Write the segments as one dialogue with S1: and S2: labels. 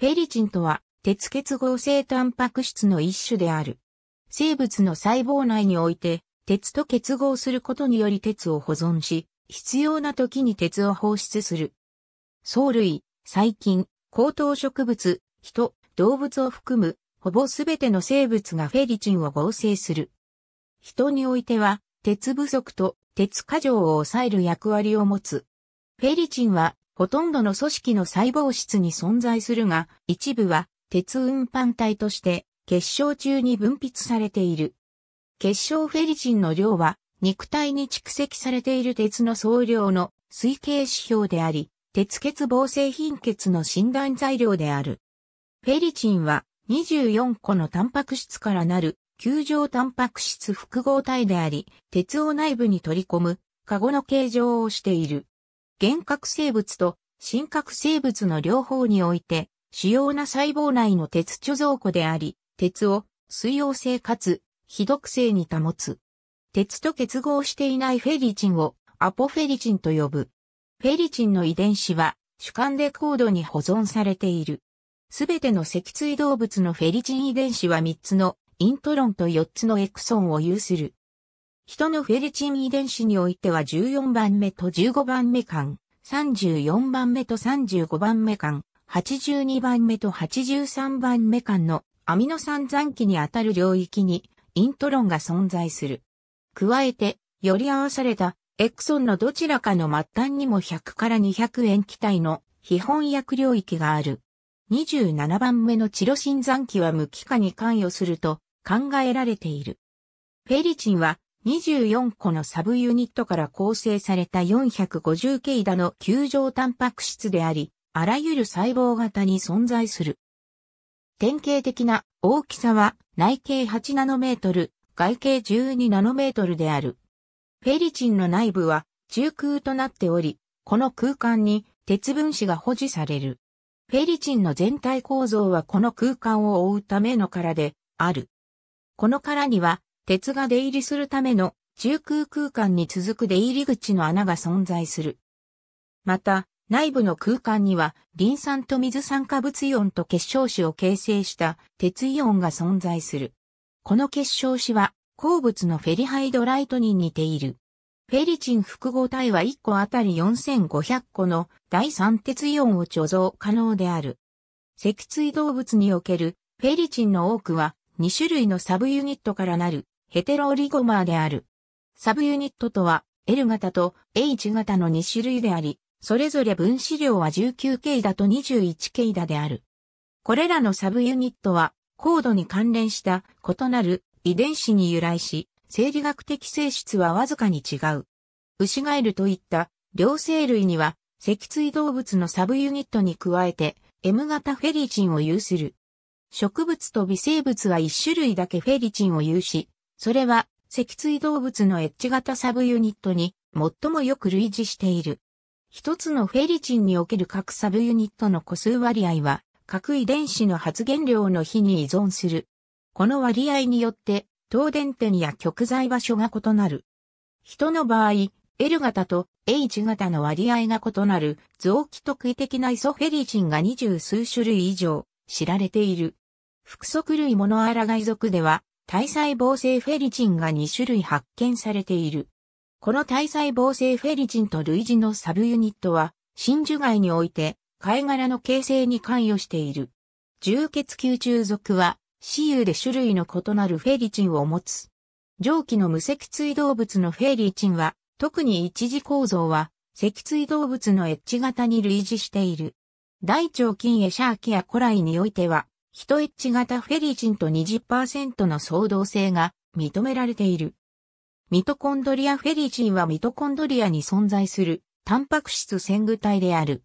S1: フェリチンとは、鉄結合成タンパク質の一種である。生物の細胞内において、鉄と結合することにより鉄を保存し、必要な時に鉄を放出する。藻類、細菌、高等植物、人、動物を含む、ほぼすべての生物がフェリチンを合成する。人においては、鉄不足と鉄過剰を抑える役割を持つ。フェリチンはほとんどの組織の細胞質に存在するが、一部は鉄運搬体として結晶中に分泌されている。結晶フェリチンの量は肉体に蓄積されている鉄の総量の推計指標であり、鉄欠乏性貧血の診断材料である。フェリチンは24個のタンパク質からなる球状タンパク質複合体であり、鉄を内部に取り込む、カゴの形状をしている。幻覚生物と真核生物の両方において、主要な細胞内の鉄貯蔵庫であり、鉄を水溶性かつ非毒性に保つ。鉄と結合していないフェリチンをアポフェリチンと呼ぶ。フェリチンの遺伝子は主観で高度に保存されている。すべての脊椎動物のフェリチン遺伝子は3つのイントロンと4つのエクソンを有する。人のフェリチン遺伝子においては14番目と15番目間、34番目と35番目間、82番目と83番目間のアミノ酸残機にあたる領域にイントロンが存在する。加えて、より合わされたエクソンのどちらかの末端にも100から200円基体の非翻訳領域がある。27番目のチロシン残機は無機化に関与すると考えられている。フェリチンは24個のサブユニットから構成された 450K 系だの球状タンパク質であり、あらゆる細胞型に存在する。典型的な大きさは内径8ナノメートル、外径12ナノメートルである。フェリチンの内部は中空となっており、この空間に鉄分子が保持される。フェリチンの全体構造はこの空間を覆うための殻である。この殻には鉄が出入りするための中空空間に続く出入り口の穴が存在する。また、内部の空間には、リン酸と水酸化物イオンと結晶子を形成した鉄イオンが存在する。この結晶子は、鉱物のフェリハイドライトに似ている。フェリチン複合体は1個あたり4500個の第三鉄イオンを貯蔵可能である。脊椎動物におけるフェリチンの多くは2種類のサブユニットからなるヘテロオリゴマーである。サブユニットとは、L 型と H 型の2種類であり、それぞれ分子量は 19K だと 21K だである。これらのサブユニットは、高度に関連した異なる遺伝子に由来し、生理学的性質はわずかに違う。牛ガエルといった両生類には、脊椎動物のサブユニットに加えて、M 型フェリチンを有する。植物と微生物は1種類だけフェリチンを有し、それは、脊椎動物のエッジ型サブユニットに最もよく類似している。一つのフェリチンにおける各サブユニットの個数割合は、各遺伝子の発現量の比に依存する。この割合によって、東電点や極材場所が異なる。人の場合、L 型と H 型の割合が異なる臓器特異的なイソフェリチンが二十数種類以上知られている。複足類モノアラガイ属では体細胞性フェリチンが2種類発見されている。この体細胞性フェリチンと類似のサブユニットは、真珠外において、貝殻の形成に関与している。重血球中属は、私有で種類の異なるフェリチンを持つ。上記の無脊椎動物のフェリチンは、特に一次構造は、脊椎動物のエッジ型に類似している。大腸菌エシャーキや古来においては、エ一ジ型フェリチンと20%の相同性が認められている。ミトコンドリアフェリチンはミトコンドリアに存在するタンパク質線具体である。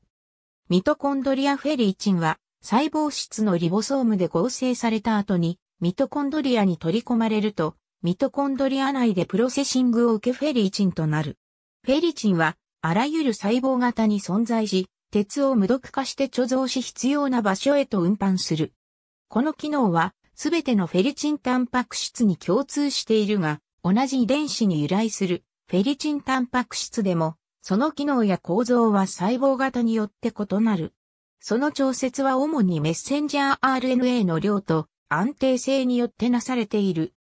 S1: ミトコンドリアフェリチンは細胞質のリボソームで合成された後にミトコンドリアに取り込まれるとミトコンドリア内でプロセシングを受けフェリチンとなる。フェリチンはあらゆる細胞型に存在し、鉄を無毒化して貯蔵し必要な場所へと運搬する。この機能は、すべてのフェリチンタンパク質に共通しているが、同じ遺伝子に由来するフェリチンタンパク質でも、その機能や構造は細胞型によって異なる。その調節は主にメッセンジャー RNA の量と安定性によってなされている。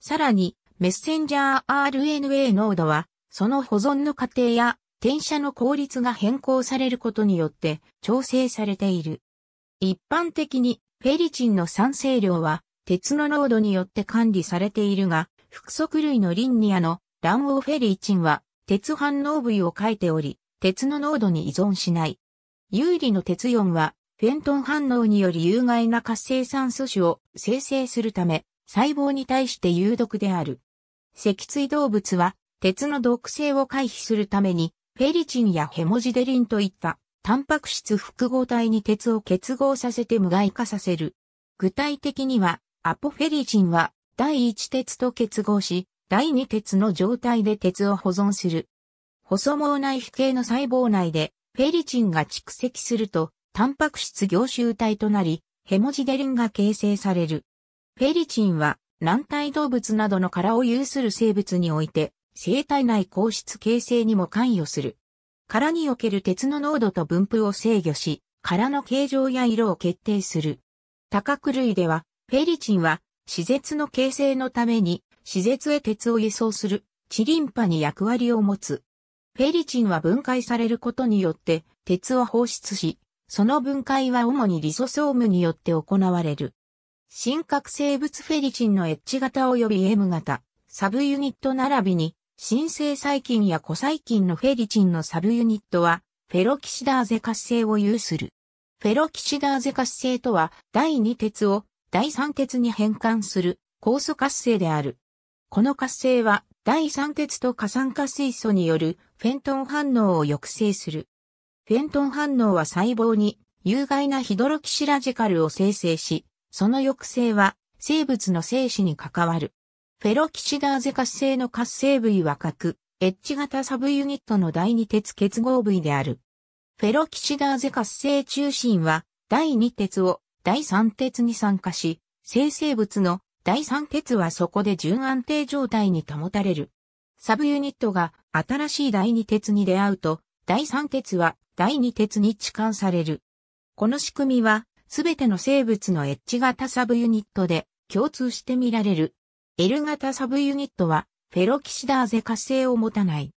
S1: さらに、メッセンジャー RNA 濃度は、その保存の過程や転写の効率が変更されることによって調整されている。一般的にフェリチンの酸性量は、鉄の濃度によって管理されているが、複足類のリンニアの卵黄フェリチンは、鉄反応部位を書いており、鉄の濃度に依存しない。有利の鉄イは、フェントン反応により有害な活性酸素種を生成するため、細胞に対して有毒である。脊椎動物は、鉄の毒性を回避するために、フェリチンやヘモジデリンといったタンパク質複合体に鉄を結合させて無害化させる。具体的には、アポフェリチンは第1鉄と結合し、第2鉄の状態で鉄を保存する。細毛内皮系の細胞内でフェリチンが蓄積すると、タンパク質凝集体となり、ヘモジデリンが形成される。フェリチンは軟体動物などの殻を有する生物において、生体内硬質形成にも関与する。殻における鉄の濃度と分布を制御し、殻の形状や色を決定する。多角類では、フェリチンは、施設の形成のために、施設へ鉄を輸送する、チリンパに役割を持つ。フェリチンは分解されることによって、鉄を放出し、その分解は主にリソソームによって行われる。深核生物フェリチンの H 型及び M 型、サブユニット並びに新生細菌や古細菌のフェリチンのサブユニットは、フェロキシダーゼ活性を有する。フェロキシダーゼ活性とは、第2鉄を第3鉄に変換する、酵素活性である。この活性は、第3鉄と過酸化水素によるフェントン反応を抑制する。フェントン反応は細胞に有害なヒドロキシラジカルを生成し、その抑制は生物の生死に関わる。フェロキシダーゼ活性の活性部位は核、エッジ型サブユニットの第二鉄結合部位である。フェロキシダーゼ活性中心は、第二鉄を第三鉄に酸化し、生成物の第三鉄はそこで純安定状態に保たれる。サブユニットが新しい第二鉄に出会うと、第三鉄は第二鉄に置換される。この仕組みは、すべての生物のエッジ型サブユニットで共通して見られる L 型サブユニットは、フェロキシダーゼ活性を持たない。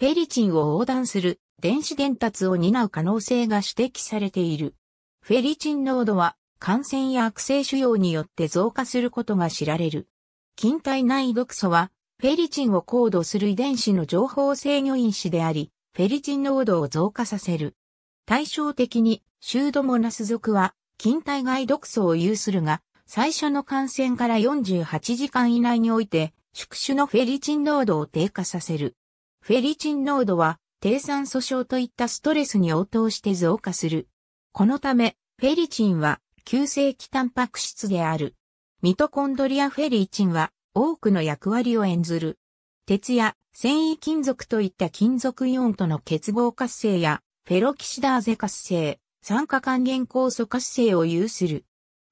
S1: フェリチンを横断する電子伝達を担う可能性が指摘されている。フェリチン濃度は感染や悪性腫瘍によって増加することが知られる。近体内毒素はフェリチンを高度する遺伝子の情報制御因子であり、フェリチン濃度を増加させる。対照的にシュードモナス属は近体外毒素を有するが、最初の感染から48時間以内において、宿主のフェリチン濃度を低下させる。フェリチン濃度は、低酸素症といったストレスに応答して増加する。このため、フェリチンは、急性期タンパク質である。ミトコンドリアフェリチンは、多くの役割を演ずる。鉄や繊維金属といった金属イオンとの結合活性や、フェロキシダーゼ活性、酸化還元酵素活性を有する。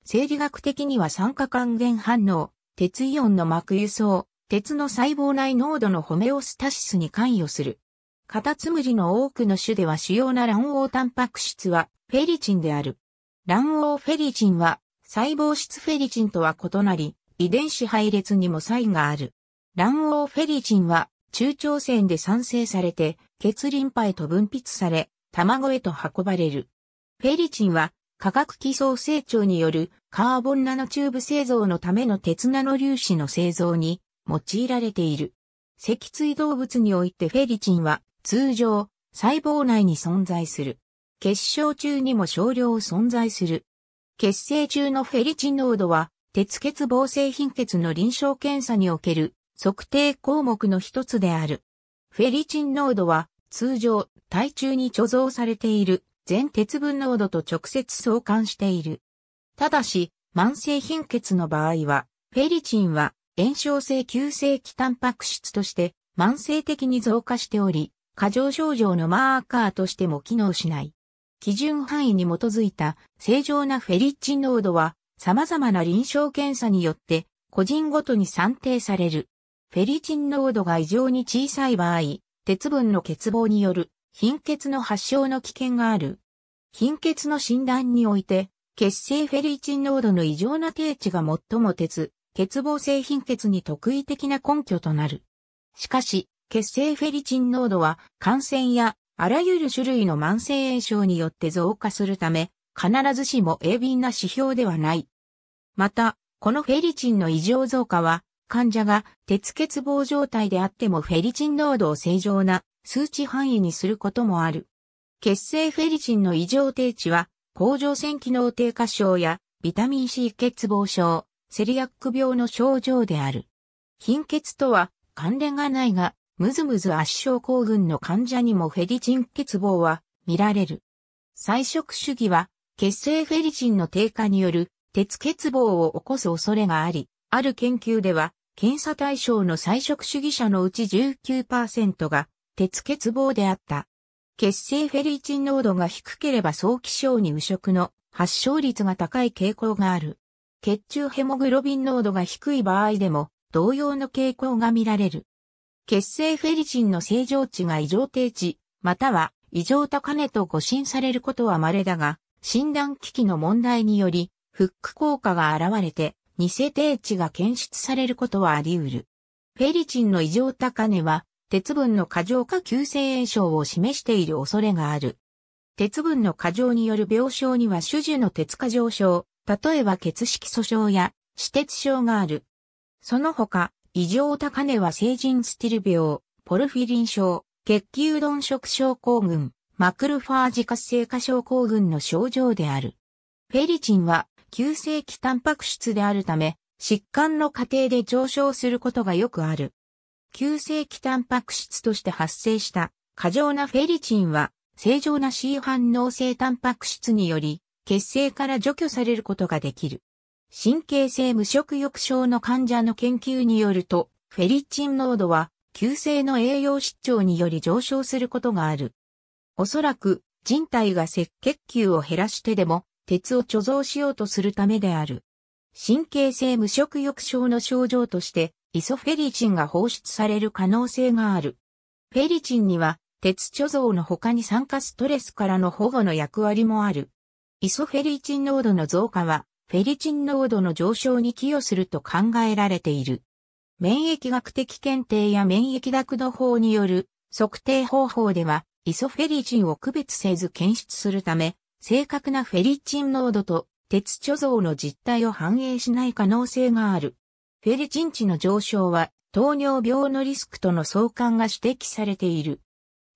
S1: 生理学的には酸化還元反応、鉄イオンの膜輸送、鉄の細胞内濃度のホメオスタシスに関与する。カタツムリの多くの種では主要な卵黄タンパク質はフェリチンである。卵黄フェリチンは細胞質フェリチンとは異なり、遺伝子配列にも差異がある。卵黄フェリチンは中長線で産生されて、血リンパへと分泌され、卵へと運ばれる。フェリチンは化学基礎成長によるカーボンナノチューブ製造のための鉄ナノ粒子の製造に用いられている。脊椎動物においてフェリチンは通常細胞内に存在する。結晶中にも少量存在する。結成中のフェリチン濃度は鉄欠乏性貧血の臨床検査における測定項目の一つである。フェリチン濃度は通常体中に貯蔵されている全鉄分濃度と直接相関している。ただし、慢性貧血の場合は、フェリチンは炎症性急性期タンパク質として慢性的に増加しており、過剰症状のマーカーとしても機能しない。基準範囲に基づいた正常なフェリチン濃度は様々な臨床検査によって個人ごとに算定される。フェリチン濃度が異常に小さい場合、鉄分の欠乏による貧血の発症の危険がある。貧血の診断において、血清フェリチン濃度の異常な定値が最も鉄、欠乏性貧血に特異的な根拠となる。しかし、血清フェリチン濃度は感染やあらゆる種類の慢性炎症によって増加するため、必ずしも鋭敏な指標ではない。また、このフェリチンの異常増加は、患者が鉄欠乏状態であってもフェリチン濃度を正常な数値範囲にすることもある。血清フェリチンの異常低値は、甲状腺機能低下症やビタミン C 欠乏症、セリアック病の症状である。貧血とは関連がないが、ムズムズ圧症候群の患者にもフェリチン欠乏は見られる。菜食主義は、血清フェリチンの低下による鉄欠乏を起こす恐れがあり、ある研究では、検査対象の菜食主義者のうち19%が鉄欠乏であった。血清フェリチン濃度が低ければ早期症に右食の発症率が高い傾向がある。血中ヘモグロビン濃度が低い場合でも同様の傾向が見られる。血清フェリチンの正常値が異常低値、または異常高値と誤診されることは稀だが、診断機器の問題により、フック効果が現れて、偽低値が検出されることはあり得る。フェリチンの異常高値は、鉄分の過剰か急性炎症を示している恐れがある。鉄分の過剰による病症には種々の鉄過剰症、例えば血色素症や死鉄症がある。その他、異常高値は成人スティル病、ポルフィリン症、血球鈍食症候群、マクロファージ活性化症候群の症状である。フェリチンは急性期タンパク質であるため、疾患の過程で上昇することがよくある。急性期タンパク質として発生した過剰なフェリチンは正常な C 反応性タンパク質により血清から除去されることができる。神経性無食欲症の患者の研究によると、フェリチン濃度は急性の栄養失調により上昇することがある。おそらく人体が赤血球を減らしてでも鉄を貯蔵しようとするためである。神経性無食欲症の症状としてイソフェリチンが放出される可能性がある。フェリチンには、鉄貯蔵の他に酸化ストレスからの保護の役割もある。イソフェリチン濃度の増加は、フェリチン濃度の上昇に寄与すると考えられている。免疫学的検定や免疫学度法による測定方法では、イソフェリチンを区別せず検出するため、正確なフェリチン濃度と鉄貯蔵の実態を反映しない可能性がある。フェリチン値の上昇は糖尿病のリスクとの相関が指摘されている。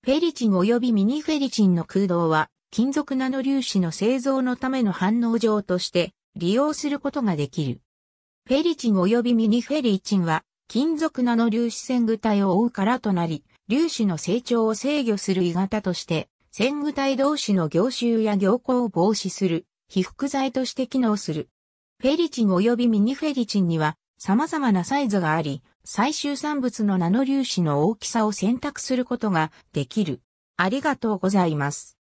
S1: フェリチン及びミニフェリチンの空洞は金属ナノ粒子の製造のための反応上として利用することができる。フェリチン及びミニフェリチンは金属ナノ粒子線具体を覆うからとなり、粒子の成長を制御する鋳型として、線具体同士の凝集や凝固を防止する、被覆剤として機能する。フェリチン及びミニフェリチンには様々なサイズがあり、最終産物のナノ粒子の大きさを選択することができる。ありがとうございます。